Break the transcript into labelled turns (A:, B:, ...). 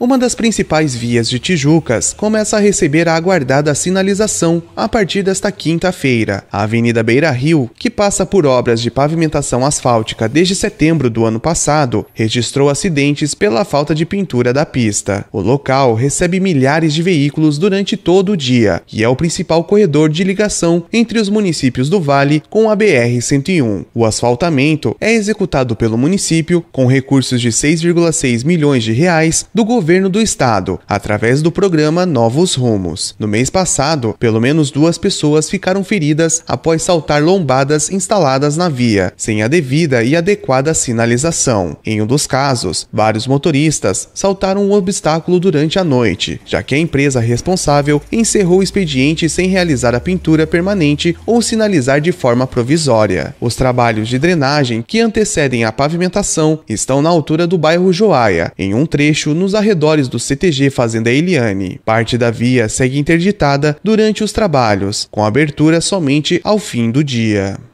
A: Uma das principais vias de Tijucas começa a receber a aguardada sinalização a partir desta quinta-feira. A Avenida Beira Rio, que passa por obras de pavimentação asfáltica desde setembro do ano passado, registrou acidentes pela falta de pintura da pista. O local recebe milhares de veículos durante todo o dia e é o principal corredor de ligação entre os municípios do Vale com a BR-101. O asfaltamento é executado pelo município com recursos de 6,6 milhões de reais do governo governo do estado, através do programa Novos Rumos. No mês passado, pelo menos duas pessoas ficaram feridas após saltar lombadas instaladas na via, sem a devida e adequada sinalização. Em um dos casos, vários motoristas saltaram o um obstáculo durante a noite, já que a empresa responsável encerrou o expediente sem realizar a pintura permanente ou sinalizar de forma provisória. Os trabalhos de drenagem que antecedem a pavimentação estão na altura do bairro Joaia, em um trecho nos arredores arredores do CTG Fazenda Eliane. Parte da via segue interditada durante os trabalhos, com abertura somente ao fim do dia.